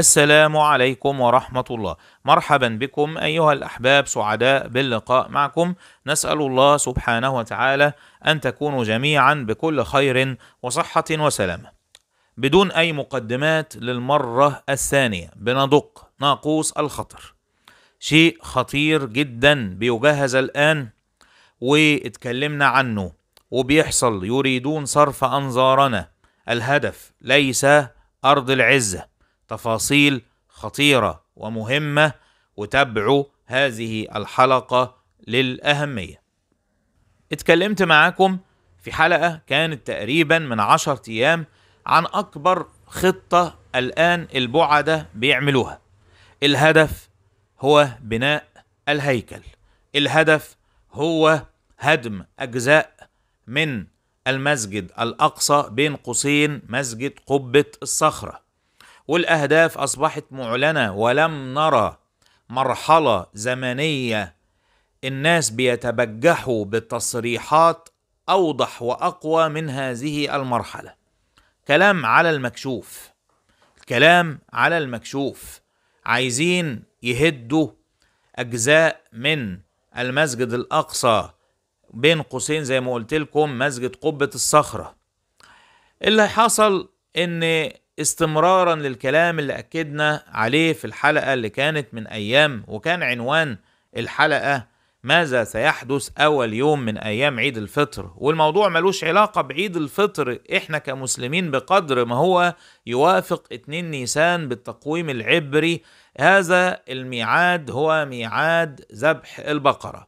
السلام عليكم ورحمة الله مرحبا بكم أيها الأحباب سعداء باللقاء معكم نسأل الله سبحانه وتعالى أن تكونوا جميعا بكل خير وصحة وسلامة بدون أي مقدمات للمرة الثانية بندق ناقوس الخطر شيء خطير جدا بيجهز الآن واتكلمنا عنه وبيحصل يريدون صرف أنظارنا الهدف ليس أرض العزة تفاصيل خطيرة ومهمة وتابعوا هذه الحلقة للأهمية اتكلمت معاكم في حلقة كانت تقريبا من عشرة أيام عن أكبر خطة الآن البعدة بيعملوها الهدف هو بناء الهيكل الهدف هو هدم أجزاء من المسجد الأقصى بين قوسين مسجد قبة الصخرة والاهداف اصبحت معلنه ولم نرى مرحله زمنيه الناس بيتبجحوا بتصريحات اوضح واقوى من هذه المرحله كلام على المكشوف كلام على المكشوف عايزين يهدوا اجزاء من المسجد الاقصى بين قوسين زي ما قلت لكم مسجد قبه الصخره اللي حصل ان استمرارا للكلام اللي اكدنا عليه في الحلقه اللي كانت من ايام وكان عنوان الحلقه ماذا سيحدث اول يوم من ايام عيد الفطر والموضوع ملوش علاقه بعيد الفطر احنا كمسلمين بقدر ما هو يوافق 2 نيسان بالتقويم العبري هذا الميعاد هو ميعاد ذبح البقره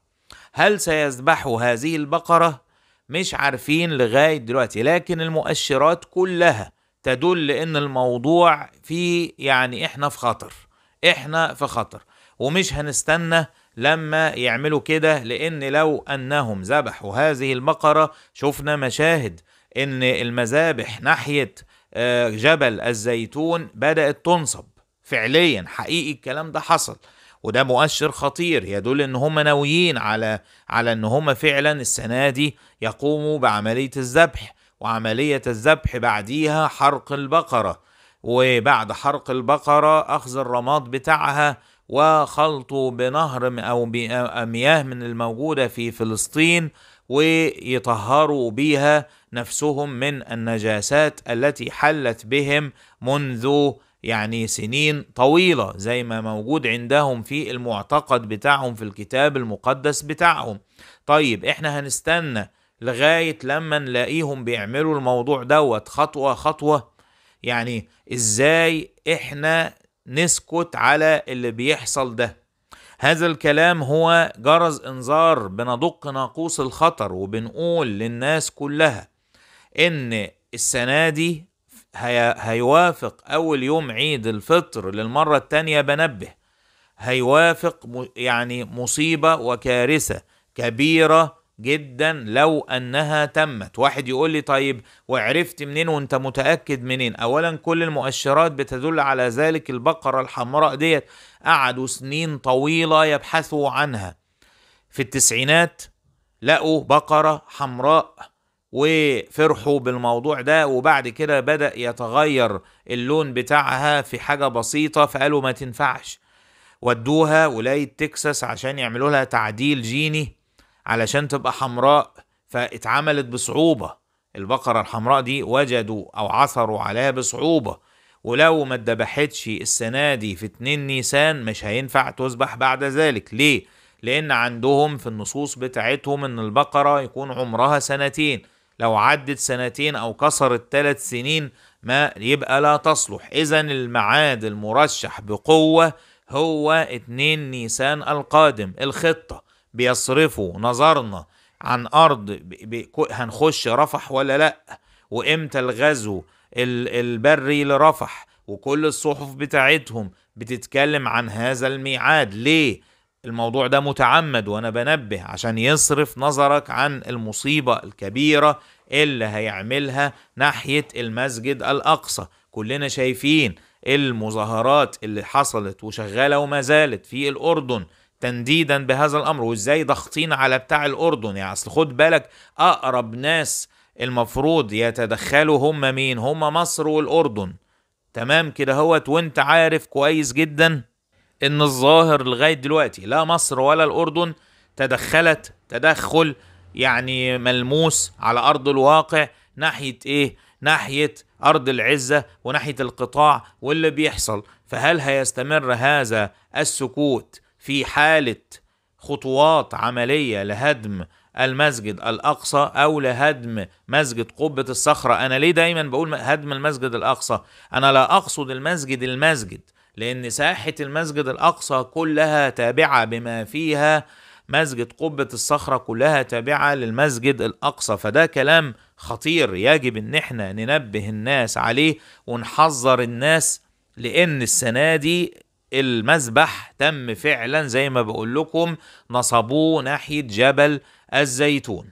هل سيذبحوا هذه البقره مش عارفين لغايه دلوقتي لكن المؤشرات كلها تدل ان الموضوع فيه يعني احنا في خطر احنا في خطر ومش هنستنى لما يعملوا كده لان لو انهم ذبحوا هذه البقره شفنا مشاهد ان المذابح ناحيه آه، جبل الزيتون بدات تنصب فعليا حقيقي الكلام ده حصل وده مؤشر خطير يدل ان هم ناويين على على ان هم فعلا السنه دي يقوموا بعمليه الذبح وعملية الذبح بعديها حرق البقرة وبعد حرق البقرة أخذ الرماد بتاعها وخلطه بنهر أو بمياه من الموجودة في فلسطين ويطهروا بها نفسهم من النجاسات التي حلت بهم منذ يعني سنين طويلة زي ما موجود عندهم في المعتقد بتاعهم في الكتاب المقدس بتاعهم طيب احنا هنستنى لغايه لما نلاقيهم بيعملوا الموضوع دوت خطوه خطوه يعني ازاي احنا نسكت على اللي بيحصل ده هذا الكلام هو جرس انذار بندق ناقوس الخطر وبنقول للناس كلها ان السنه دي هيوافق اول يوم عيد الفطر للمره التانية بنبه هيوافق يعني مصيبه وكارثه كبيره جدا لو انها تمت واحد يقول لي طيب وعرفت منين وانت متاكد منين اولا كل المؤشرات بتدل على ذلك البقره الحمراء ديت قعدوا سنين طويله يبحثوا عنها في التسعينات لقوا بقره حمراء وفرحوا بالموضوع ده وبعد كده بدا يتغير اللون بتاعها في حاجه بسيطه فقالوا ما تنفعش ودوها ولايه تكساس عشان يعملوا لها تعديل جيني علشان تبقى حمراء فاتعملت بصعوبة البقرة الحمراء دي وجدوا أو عثروا عليها بصعوبة ولو ما اتذبحتش السنة دي في 2 نيسان مش هينفع تذبح بعد ذلك ليه؟ لأن عندهم في النصوص بتاعتهم إن البقرة يكون عمرها سنتين لو عدت سنتين أو كسرت ثلاث سنين ما يبقى لا تصلح إذا الميعاد المرشح بقوة هو 2 نيسان القادم الخطة بيصرفوا نظرنا عن ارض هنخش رفح ولا لا وامتى الغزو البري لرفح وكل الصحف بتاعتهم بتتكلم عن هذا الميعاد ليه الموضوع ده متعمد وانا بنبه عشان يصرف نظرك عن المصيبه الكبيره اللي هيعملها ناحيه المسجد الاقصى كلنا شايفين المظاهرات اللي حصلت وشغاله وما زالت في الاردن تنديدا بهذا الامر وازاي ضاغطين على بتاع الاردن يعني اصل خد بالك اقرب ناس المفروض يتدخلوا هم مين هم مصر والاردن تمام كده هوت وانت عارف كويس جدا ان الظاهر لغايه دلوقتي لا مصر ولا الاردن تدخلت تدخل يعني ملموس على ارض الواقع ناحيه ايه ناحيه ارض العزه وناحيه القطاع واللي بيحصل فهل هيستمر هذا السكوت في حاله خطوات عمليه لهدم المسجد الاقصى او لهدم مسجد قبه الصخره انا ليه دايما بقول هدم المسجد الاقصى انا لا اقصد المسجد المسجد لان ساحه المسجد الاقصى كلها تابعه بما فيها مسجد قبه الصخره كلها تابعه للمسجد الاقصى فده كلام خطير يجب ان احنا ننبه الناس عليه ونحذر الناس لان السنه دي المذبح تم فعلا زي ما بقول لكم نصبوه ناحية جبل الزيتون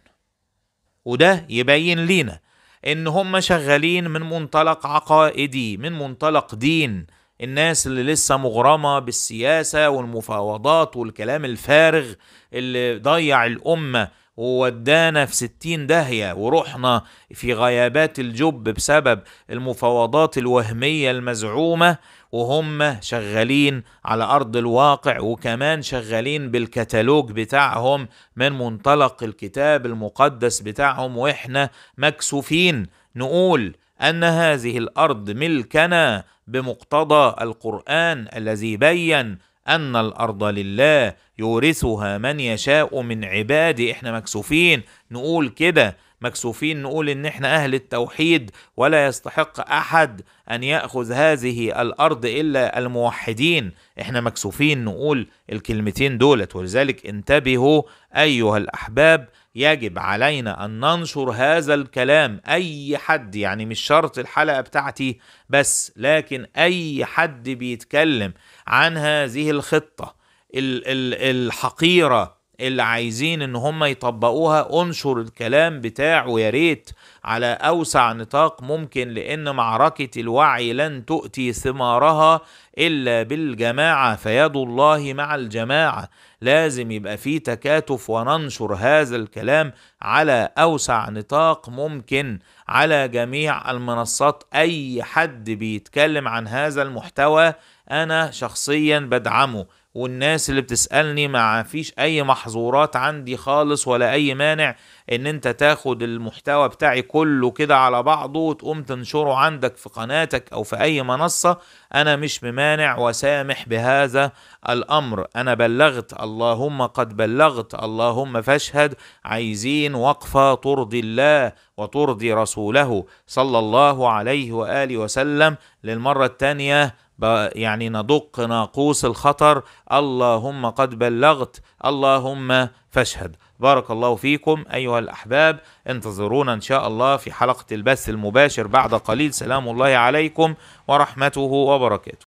وده يبين لينا ان هم شغالين من منطلق عقائدي من منطلق دين الناس اللي لسه مغرمة بالسياسة والمفاوضات والكلام الفارغ اللي ضيع الأمة وودانا في ستين داهية ورحنا في غيابات الجب بسبب المفاوضات الوهمية المزعومة وهم شغالين على أرض الواقع وكمان شغالين بالكتالوج بتاعهم من منطلق الكتاب المقدس بتاعهم وإحنا مكسوفين نقول أن هذه الأرض ملكنا بمقتضى القرآن الذي بيّن أن الأرض لله يورثها من يشاء من عبادي إحنا مكسوفين نقول كده مكسوفين نقول إن إحنا أهل التوحيد ولا يستحق أحد أن يأخذ هذه الأرض إلا الموحدين إحنا مكسوفين نقول الكلمتين دولت ولذلك انتبهوا أيها الأحباب يجب علينا ان ننشر هذا الكلام اي حد يعني مش شرط الحلقه بتاعتي بس لكن اي حد بيتكلم عن هذه الخطه الحقيره اللي عايزين ان هم يطبقوها انشر الكلام بتاعه يا ريت على اوسع نطاق ممكن لان معركه الوعي لن تؤتي ثمارها الا بالجماعه فيد الله مع الجماعه لازم يبقى في تكاتف وننشر هذا الكلام على اوسع نطاق ممكن على جميع المنصات اي حد بيتكلم عن هذا المحتوى انا شخصيا بدعمه والناس اللي بتسألني ما فيش أي محظورات عندي خالص ولا أي مانع إن أنت تاخد المحتوى بتاعي كله كده على بعضه وتقوم تنشره عندك في قناتك او في اي منصه انا مش ممانع وسامح بهذا الامر انا بلغت اللهم قد بلغت اللهم فاشهد عايزين وقفه ترضي الله وترضي رسوله صلى الله عليه واله وسلم للمره الثانيه يعني ندق ناقوس الخطر اللهم قد بلغت اللهم فاشهد بارك الله فيكم أيها الأحباب انتظرونا إن شاء الله في حلقة البث المباشر بعد قليل سلام الله عليكم ورحمته وبركاته